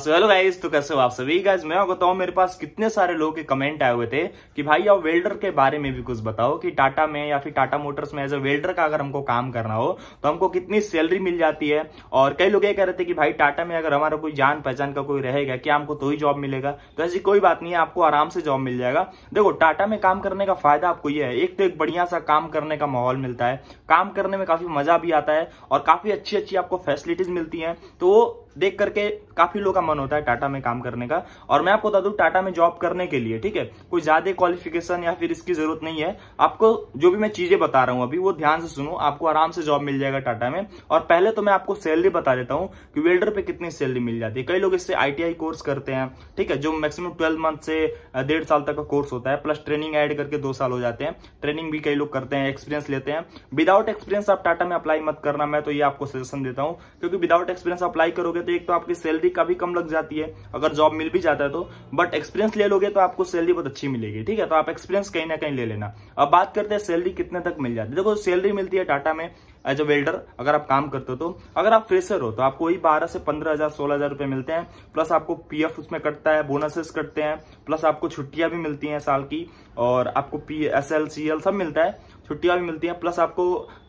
so hello guys तो कैसे हो आप सभी गाइस मैं बताऊं मेरे पास कितने सारे लोगों के कमेंट आए हुए थे कि भाई आप वेल्डर के बारे में भी कुछ बताओ कि टाटा में या फिर टाटा मोटर्स में एज अ वेल्डर का अगर हमको काम करना हो तो हमको कितनी सैलरी मिल जाती है और कई लोग ये कह रहे थे कि भाई टाटा में अगर हमारा कोई जान पहचान का कोई रहेगा क्या हमको तो ही जॉब मिलेगा तो ऐसी कोई बात नहीं है आपको आराम से जॉब मिल जाएगा देखो टाटा में काम करने का फायदा आपको ये है एक तो एक बढ़िया सा काम करने का माहौल मिलता है काम करने में काफी मजा भी आता है और काफी अच्छी अच्छी आपको फैसिलिटीज मिलती है तो देख करके काफी लोग का मन होता है टाटा में काम करने का और मैं आपको बता दू टाटा में जॉब करने के लिए ठीक है कोई ज्यादा क्वालिफिकेशन या फिर इसकी जरूरत नहीं है आपको जो भी मैं चीजें बता रहा हूं अभी वो ध्यान से सुनो आपको आराम से जॉब मिल जाएगा टाटा में और पहले तो मैं आपको सैलरी बता देता हूँ कि वेल्डर पे कितनी सैलरी मिल जाती है कई लोग इससे आई कोर्स करते हैं ठीक है जो मैक्सिमम ट्वेल्व मंथ से डेढ़ साल तक का कोर्स होता है प्लस ट्रेनिंग एड करके दो साल हो जाते हैं ट्रेनिंग भी कई लोग करते हैं एक्सपीरियंस लेते हैं विदाउट एक्सपीरियंस आप टाटा में अप्लाई मत करना मैं तो ये आपको सजेशन देता हूँ क्योंकि विदाउट एक्सपीरियंस अप्लाई करोगे लेते हो एक तो आपकी सैलरी काफी कम लग जाती है अगर जॉब मिल भी जाता है तो बट एक्सपीरियंस ले लोगे तो आपको सैलरी बहुत अच्छी मिलेगी ठीक है तो आप एक्सपीरियंस कहीं ना कहीं ले लेना अब बात करते हैं सैलरी कितने तक मिल जाती है देखो सैलरी मिलती है टाटा में एज अ वेल्डर अगर आप काम करते हो तो अगर आप फ्रेशर हो तो आपको वही बारह से पंद्रह हजार सोलह हजार रुपए मिलते हैं प्लस आपको पीएफ उसमें कटता है बोनसेस कटते हैं प्लस आपको छुट्टियां भी मिलती हैं साल की और आपको P S L C L सब मिलता है छुट्टियां भी मिलती हैं प्लस आपको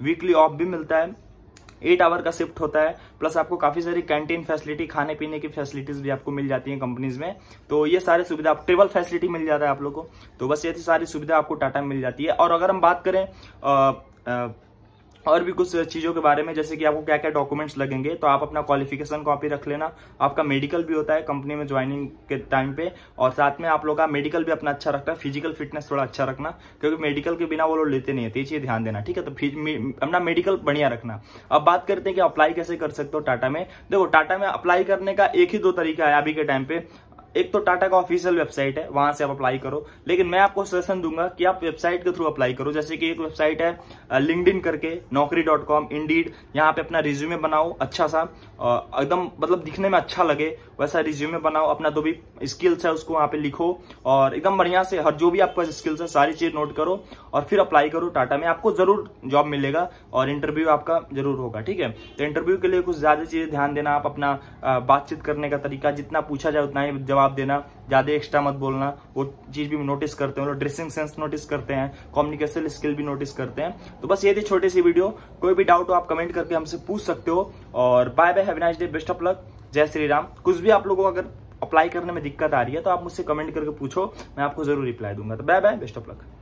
वीकली ऑफ भी मिलता है एट आवर का शिफ्ट होता है प्लस आपको काफ़ी सारी कैंटीन फैसिलिटी खाने पीने की फैसिलिटीज़ भी आपको मिल जाती है कंपनीज में तो ये सारी सुविधा आप ट्रेवल फैसिलिटी मिल जाता है आप लोग को तो बस ये सारी सुविधा आपको टाटा में मिल जाती है और अगर हम बात करें आ, आ, और भी कुछ चीज़ों के बारे में जैसे कि आपको क्या क्या डॉक्यूमेंट्स लगेंगे तो आप अपना क्वालिफिकेशन कॉपी रख लेना आपका मेडिकल भी होता है कंपनी में ज्वाइनिंग के टाइम पे और साथ में आप लोग का मेडिकल भी अपना अच्छा रखना फिजिकल फिटनेस थोड़ा अच्छा रखना क्योंकि मेडिकल के बिना वो लोग लेते नहीं है तो ये चीज़ ध्यान देना ठीक है तो अपना मेडिकल बढ़िया रखना अब बात करते हैं कि अप्लाई कैसे कर सकते हो टाटा में देखो टाटा में अप्लाई करने का एक ही दो तरीका है अभी के टाइम पे एक तो टाटा का ऑफिशियल वेबसाइट है वहां से आप अप्लाई करो लेकिन मैं आपको सजेशन दूंगा कि आप वेबसाइट के थ्रू अप्लाई करो जैसे कि एक वेबसाइट है लिंकड करके नौकरी डॉट कॉम इंडीड यहाँ पे अपना रिज्यूमे बनाओ अच्छा सा एकदम मतलब दिखने में अच्छा लगे वैसा रिज्यूमे बनाओ अपना जो भी स्किल्स है उसको वहाँ पे लिखो और एकदम बढ़िया से हर जो भी आपका स्किल्स है सारी चीज नोट करो और फिर अप्लाई करो टाटा में आपको जरूर जॉब मिलेगा और इंटरव्यू आपका जरूर होगा ठीक है तो इंटरव्यू के लिए कुछ ज्यादा चीजें ध्यान देना आप अपना बातचीत करने का तरीका जितना पूछा जाए उतना ही जवाब जवाब देना ज़्यादा एक्स्ट्रा मत बोलना वो चीज़ भी नोटिस करते हैं ड्रेसिंग सेंस नोटिस करते हैं कम्युनिकेशन स्किल भी नोटिस करते हैं तो बस ये थी छोटी सी वीडियो कोई भी डाउट हो आप कमेंट करके हमसे पूछ सकते हो और bye bye have nice day best of luck जय श्री राम कुछ भी आप लोगों को अगर अप्लाई करने में दिक्कत आ रही है तो आप मुझसे कमेंट करके पूछो मैं आपको जरूर रिप्लाई दूंगा तो bye bye best of luck